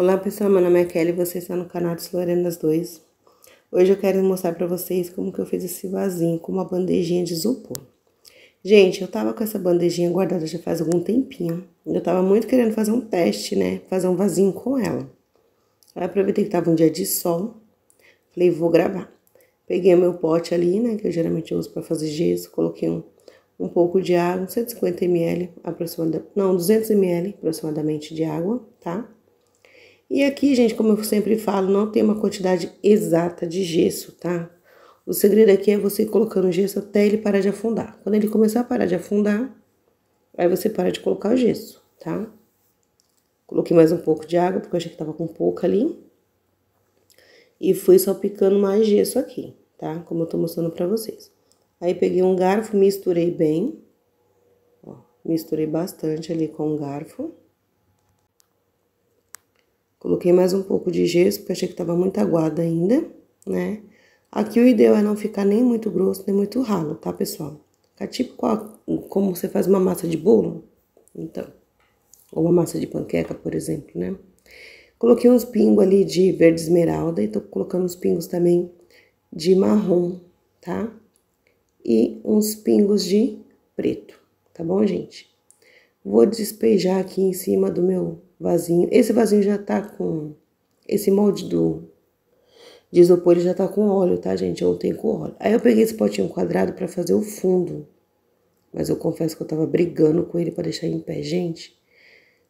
Olá pessoal, meu nome é Kelly e você está no canal de Florendas 2. Hoje eu quero mostrar para vocês como que eu fiz esse vasinho com uma bandejinha de isopor. Gente, eu tava com essa bandejinha guardada já faz algum tempinho. Eu tava muito querendo fazer um teste, né? Fazer um vasinho com ela. Aí aproveitei que tava um dia de sol. Falei, vou gravar. Peguei meu pote ali, né? Que eu geralmente uso para fazer gesso. Coloquei um, um pouco de água, 150 ml aproximadamente. Não, 200 ml aproximadamente de água, Tá? E aqui, gente, como eu sempre falo, não tem uma quantidade exata de gesso, tá? O segredo aqui é você ir colocando gesso até ele parar de afundar. Quando ele começar a parar de afundar, aí você para de colocar o gesso, tá? Coloquei mais um pouco de água, porque eu achei que tava com pouco ali. E fui salpicando mais gesso aqui, tá? Como eu tô mostrando pra vocês. Aí peguei um garfo, misturei bem. Ó, misturei bastante ali com um garfo. Coloquei mais um pouco de gesso, porque achei que estava muito aguado ainda, né? Aqui o ideal é não ficar nem muito grosso, nem muito ralo, tá, pessoal? Fica tipo como você faz uma massa de bolo, então. Ou uma massa de panqueca, por exemplo, né? Coloquei uns pingos ali de verde esmeralda e tô colocando uns pingos também de marrom, tá? E uns pingos de preto, tá bom, gente? Vou despejar aqui em cima do meu vasinho. Esse vasinho já tá com esse molde do de isopor, já tá com óleo, tá, gente? Eu tenho com óleo. Aí eu peguei esse potinho quadrado para fazer o fundo. Mas eu confesso que eu tava brigando com ele para deixar em pé, gente.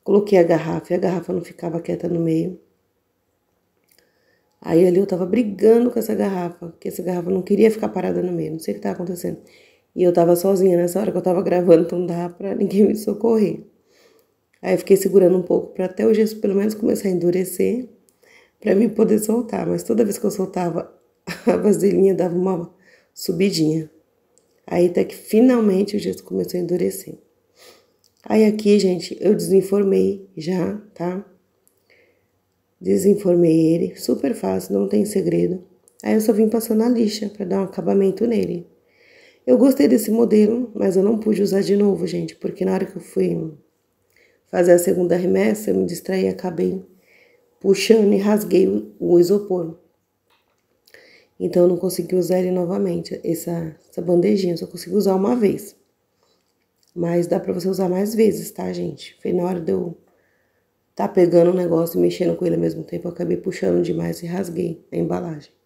Coloquei a garrafa e a garrafa não ficava quieta no meio. Aí ali eu tava brigando com essa garrafa, que essa garrafa não queria ficar parada no meio, não sei o que tá acontecendo. E eu tava sozinha nessa hora que eu tava gravando, então não dava pra ninguém me socorrer. Aí eu fiquei segurando um pouco para até o gesso pelo menos começar a endurecer, para mim poder soltar. Mas toda vez que eu soltava, a vasilhinha dava uma subidinha. Aí até que finalmente o gesso começou a endurecer. Aí aqui, gente, eu desinformei já, tá? Desinformei ele, super fácil, não tem segredo. Aí eu só vim passando a lixa para dar um acabamento nele. Eu gostei desse modelo, mas eu não pude usar de novo, gente, porque na hora que eu fui fazer a segunda remessa, eu me distraí e acabei puxando e rasguei o isopor. Então eu não consegui usar ele novamente, essa, essa bandejinha, eu só consegui usar uma vez. Mas dá pra você usar mais vezes, tá, gente? Foi na hora de eu tá pegando o negócio e mexendo com ele ao mesmo tempo, eu acabei puxando demais e rasguei a embalagem.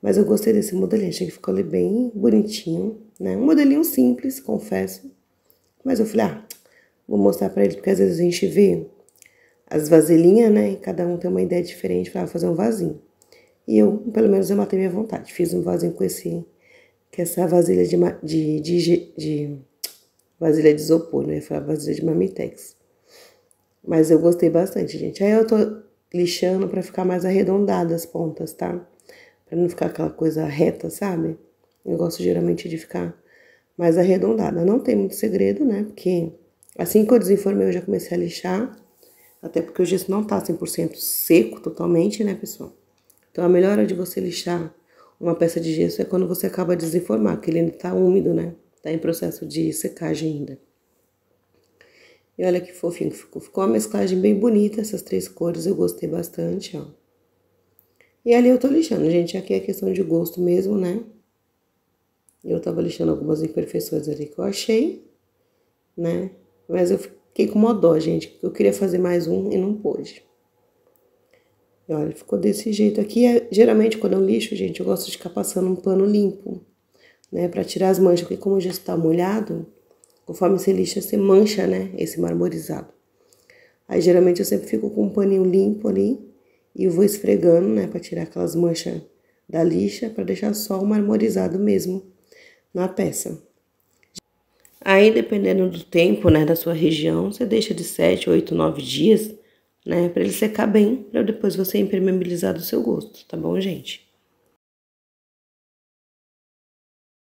Mas eu gostei desse modelinho, achei que ficou ali bem bonitinho, né? Um modelinho simples, confesso. Mas eu falei, ah, vou mostrar pra eles, porque às vezes a gente vê as vasilhinhas, né? E cada um tem uma ideia diferente para fazer um vasinho. E eu, pelo menos, eu matei minha vontade. Fiz um vasinho com esse, com essa vasilha de, de, de, de vasilha de isopor, né? a vasilha de mamitex. Mas eu gostei bastante, gente. Aí eu tô lixando para ficar mais arredondada as pontas, tá? para não ficar aquela coisa reta, sabe? Eu gosto geralmente de ficar mais arredondada. Não tem muito segredo, né? Porque assim que eu desenformei, eu já comecei a lixar. Até porque o gesso não tá 100% seco totalmente, né, pessoal? Então a melhor hora de você lixar uma peça de gesso é quando você acaba de desenformar, porque ele ainda tá úmido, né? Tá em processo de secagem ainda. E olha que fofinho que ficou. Ficou uma mesclagem bem bonita, essas três cores, eu gostei bastante, ó. E ali eu tô lixando, gente. Aqui é questão de gosto mesmo, né? Eu tava lixando algumas imperfeições ali que eu achei, né? Mas eu fiquei com uma dó, gente. Eu queria fazer mais um e não pude. E olha, ficou desse jeito aqui. É, geralmente, quando eu lixo, gente, eu gosto de ficar passando um pano limpo, né? Pra tirar as manchas. Porque como já está molhado, conforme você lixa, você mancha, né? Esse marmorizado. Aí, geralmente, eu sempre fico com um paninho limpo ali e eu vou esfregando, né, para tirar aquelas manchas da lixa, para deixar só o marmorizado mesmo na peça. Aí, dependendo do tempo, né, da sua região, você deixa de 7, 8, 9 dias, né, para ele secar bem, para depois você impermeabilizar do seu gosto, tá bom, gente?